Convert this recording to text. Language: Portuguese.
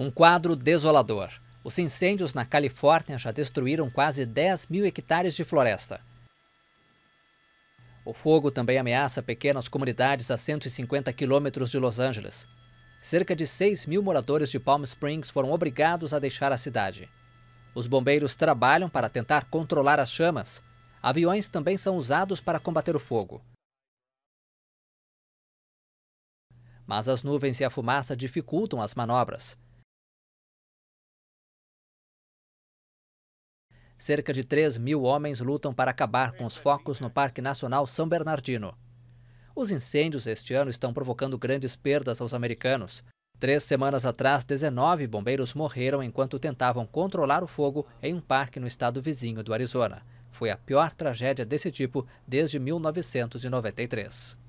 Um quadro desolador. Os incêndios na Califórnia já destruíram quase 10 mil hectares de floresta. O fogo também ameaça pequenas comunidades a 150 quilômetros de Los Angeles. Cerca de 6 mil moradores de Palm Springs foram obrigados a deixar a cidade. Os bombeiros trabalham para tentar controlar as chamas. Aviões também são usados para combater o fogo. Mas as nuvens e a fumaça dificultam as manobras. cerca de 3 mil homens lutam para acabar com os focos no Parque Nacional São Bernardino. Os incêndios este ano estão provocando grandes perdas aos americanos. Três semanas atrás, 19 bombeiros morreram enquanto tentavam controlar o fogo em um parque no estado vizinho do Arizona. Foi a pior tragédia desse tipo desde 1993.